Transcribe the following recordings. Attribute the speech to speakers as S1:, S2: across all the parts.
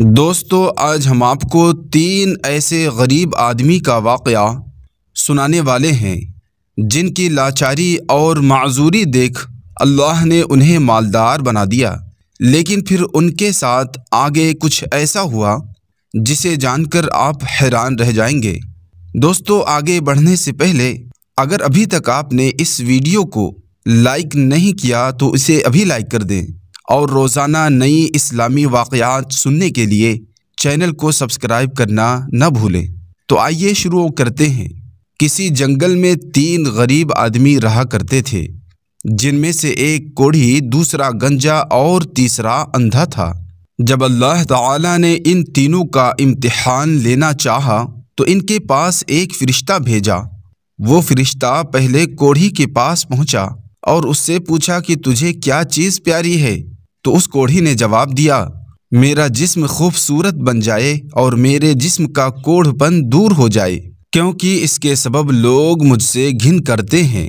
S1: दोस्तों आज हम आपको तीन ऐसे गरीब आदमी का वाक़ सुनाने वाले हैं जिनकी लाचारी और माजूरी देख अल्लाह ने उन्हें मालदार बना दिया लेकिन फिर उनके साथ आगे कुछ ऐसा हुआ जिसे जानकर आप हैरान रह जाएंगे दोस्तों आगे बढ़ने से पहले अगर अभी तक आपने इस वीडियो को लाइक नहीं किया तो इसे अभी लाइक कर दें और रोज़ाना नई इस्लामी वाक़ात सुनने के लिए चैनल को सब्सक्राइब करना न भूलें तो आइए शुरू करते हैं किसी जंगल में तीन गरीब आदमी रहा करते थे जिनमें से एक कोढ़ी दूसरा गंजा और तीसरा अंधा था जब अल्लाह ताला ने इन तीनों का इम्तिहान लेना चाहा तो इनके पास एक फ़रिश्ता भेजा वो फ़रिश्ता पहले कोढ़ी के पास पहुंचा और उससे पूछा कि तुझे क्या चीज़ प्यारी है तो उस कोढ़ी ने जवाब दिया मेरा जिस्म खूबसूरत बन जाए और मेरे जिस्म का कोढ़पन दूर हो जाए क्योंकि इसके सबब लोग मुझसे घिन करते हैं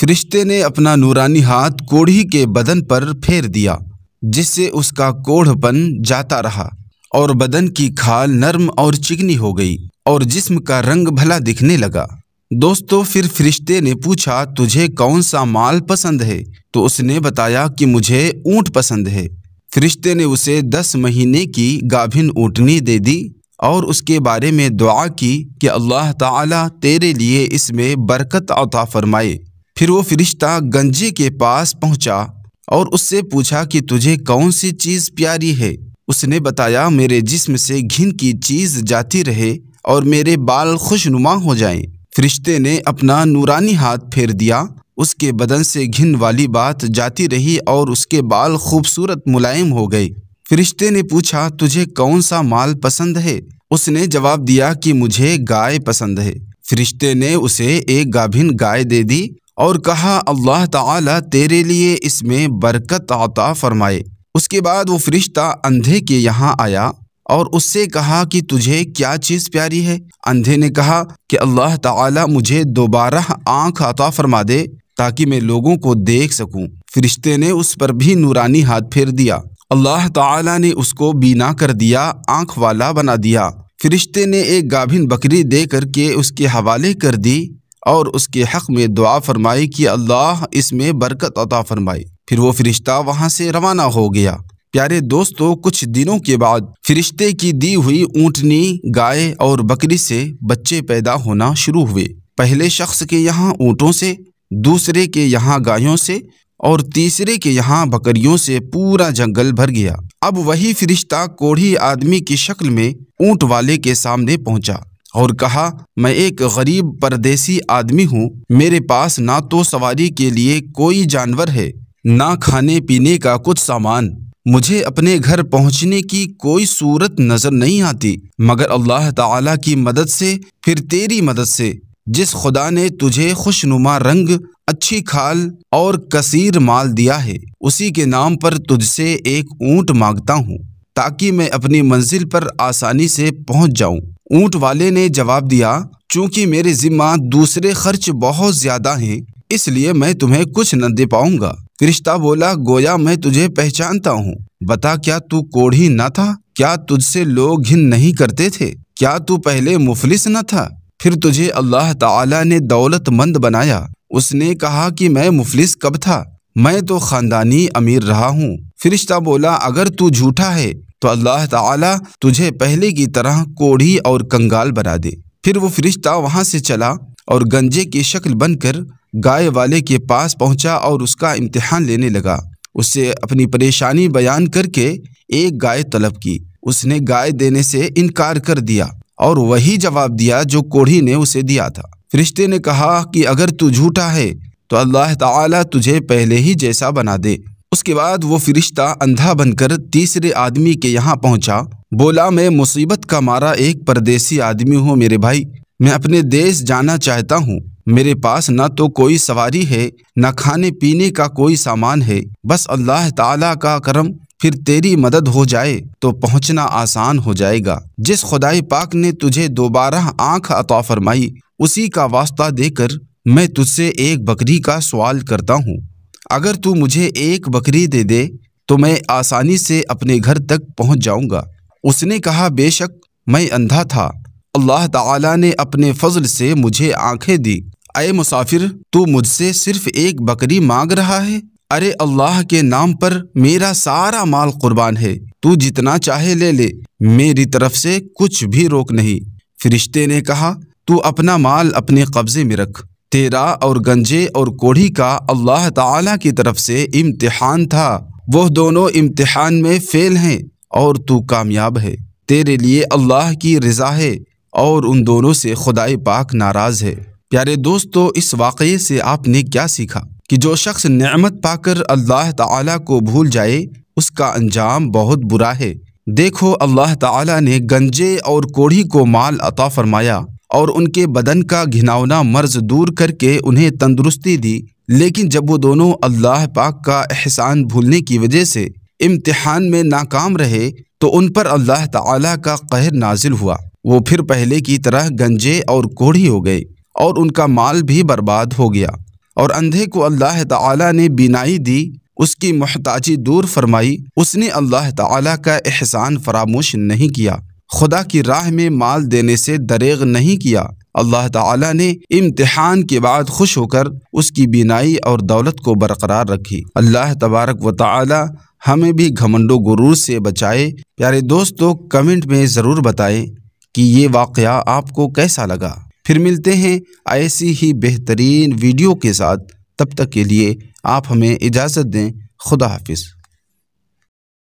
S1: फरिश्ते ने अपना नूरानी हाथ कोढ़ी के बदन पर फेर दिया जिससे उसका कोढ़पन जाता रहा और बदन की खाल नर्म और चिकनी हो गई और जिस्म का रंग भला दिखने लगा दोस्तों फिर फरिश्ते ने पूछा तुझे कौन सा माल पसंद है तो उसने बताया कि मुझे ऊँट पसंद है फरिश्ते ने उसे दस महीने की गाभिन ऊँटनी दे दी और उसके बारे में दुआ की कि अल्लाह ताला तेरे लिए इसमें बरकत अता फरमाए फिर वो फरिश्ता गंजे के पास पहुंचा और उससे पूछा कि तुझे कौन सी चीज़ प्यारी है उसने बताया मेरे जिस्म से घिन की चीज़ जाती रहे और मेरे बाल खुशनुमा हो जाएं। फरिश्ते ने अपना नूरानी हाथ फेर दिया उसके बदन से घिन वाली बात जाती रही और उसके बाल खूबसूरत मुलायम हो गए फरिश्ते ने पूछा तुझे कौन सा माल पसंद है उसने जवाब दिया कि मुझे गाय पसंद है फरिश्ते ने उसे एक गाभिन गाय दे दी और कहा अल्लाह ताला तेरे लिए इसमें बरकत आता फरमाए उसके बाद वो फरिश्ता अंधे के यहाँ आया और उससे कहा कि तुझे क्या चीज़ प्यारी है अंधे ने कहा कि अल्लाह ताला मुझे दोबारा आँख आता फरमा दे ताकि मैं लोगों को देख सकूं। फरिश्ते ने उस पर भी नूरानी हाथ फेर दिया अल्लाह ताला ने उसको बीना कर दिया आंख वाला बना दिया फरिश्ते ने एक गाभिन बकरी दे करके उसके हवाले कर दी और उसके हक़ में दुआ फरमाई कि अल्लाह इसमें बरकत अता फरमाई फिर वो फरिश्ता वहाँ से रवाना हो गया प्यारे दोस्तों कुछ दिनों के बाद फरिश्ते की दी हुई ऊँटनी गाय और बकरी से बच्चे पैदा होना शुरू हुए पहले शख्स के यहाँ ऊँटों से दूसरे के यहाँ गायों से और तीसरे के यहाँ बकरियों से पूरा जंगल भर गया अब वही फरिश्ता कोढ़ी आदमी की शक्ल में ऊंट वाले के सामने पहुंचा और कहा मैं एक गरीब परदेसी आदमी हूँ मेरे पास ना तो सवारी के लिए कोई जानवर है ना खाने पीने का कुछ सामान मुझे अपने घर पहुँचने की कोई सूरत नज़र नहीं आती मगर अल्लाह ताला की मदद से फिर तेरी मदद से जिस खुदा ने तुझे खुशनुमा रंग अच्छी खाल और कसीर माल दिया है उसी के नाम पर तुझसे एक ऊंट मांगता हूँ ताकि मैं अपनी मंजिल पर आसानी से पहुँच जाऊँ ऊंट वाले ने जवाब दिया चूंकि मेरे जिम्मा दूसरे खर्च बहुत ज्यादा हैं इसलिए मैं तुम्हें कुछ न दे पाऊंगा रिश्ता बोला गोया मैं तुझे पहचानता हूँ बता क्या तू कोढ़ी न था क्या तुझसे लोग घिन नहीं करते थे क्या तू पहले मुफलिस न था फिर तुझे अल्लाह ताला ने दौलतमंद बनाया उसने कहा कि मैं मुफलिस कब था मैं तो ख़ानदानी अमीर रहा हूँ फिरिश्ता बोला अगर तू झूठा है तो अल्लाह ताला तुझे पहले की तरह कोढ़ी और कंगाल बना दे फिर वो फिरिश्ता वहाँ से चला और गंजे की शक्ल बनकर गाय वाले के पास पहुँचा और उसका इम्तहान लेने लगा उससे अपनी परेशानी बयान करके एक गाय तलब की उसने गाय देने से इनकार कर दिया और वही जवाब दिया जो कोढ़ी ने उसे दिया था फरिश्ते ने कहा कि अगर तू झूठा है तो अल्लाह ताला तुझे पहले ही जैसा बना दे उसके बाद वो फरिश्ता अंधा बनकर तीसरे आदमी के यहाँ पहुँचा बोला मैं मुसीबत का मारा एक परदेसी आदमी हूँ मेरे भाई मैं अपने देश जाना चाहता हूँ मेरे पास न तो कोई सवारी है न खाने पीने का कोई सामान है बस अल्लाह ताला का करम फिर तेरी मदद हो जाए तो पहुंचना आसान हो जाएगा जिस खुदाई पाक ने तुझे दोबारा आंख अता फरमाई उसी का वास्ता देकर मैं तुझसे एक बकरी का सवाल करता हूँ अगर तू मुझे एक बकरी दे दे तो मैं आसानी से अपने घर तक पहुँच जाऊँगा उसने कहा बेशक मैं अंधा था अल्लाह ताला ने अपने फजल से मुझे आंखें दी अय मुसाफिर तू मुझसे सिर्फ एक बकरी मांग रहा है अरे अल्लाह के नाम पर मेरा सारा माल कुर्बान है तू जितना चाहे ले ले मेरी तरफ से कुछ भी रोक नहीं फरिश्ते ने कहा तू अपना माल अपने कब्जे में रख तेरा और गंजे और कोढ़ी का अल्लाह ताला की तरफ से इम्तिहान था वह दोनों इम्तिहान में फेल हैं और तू कामयाब है तेरे लिए अल्लाह की रजा है और उन दोनों से खुदाई पाक नाराज़ है प्यारे दोस्तों इस वाक़े से आपने क्या सीखा कि जो शख्स नेमत पाकर अल्लाह ताला को भूल जाए उसका अंजाम बहुत बुरा है देखो अल्लाह ताला ने गंजे और कोढ़ी को माल अता फरमाया और उनके बदन का घिनौना मर्ज दूर करके उन्हें तंदुरुस्ती दी लेकिन जब वो दोनों अल्लाह पाक का एहसान भूलने की वजह से इम्तहान में नाकाम रहे तो उन पर अल्लाह ताला का कहर नाजिल हुआ वो फिर पहले की तरह गंजे और कोढ़ी हो गए और उनका माल भी बर्बाद हो गया और अंधे को अल्लाह ताला ने बिनाई दी उसकी मोहताजी दूर फरमाई उसने अल्लाह ताला का एहसान फरामोश नहीं किया खुदा की राह में माल देने से दरेग नहीं किया अल्लाह ताला ने इम्तिहान के बाद खुश होकर उसकी बीनाई और दौलत को बरकरार रखी अल्लाह तबारक व ताला हमें भी घमंडो गुरूर से बचाए प्यारे दोस्तों कमेंट में ज़रूर बताएं कि ये वाक़ आपको कैसा लगा फिर मिलते हैं ऐसी ही बेहतरीन वीडियो के साथ तब तक के लिए आप हमें इजाज़त दें खुदा हाफिज़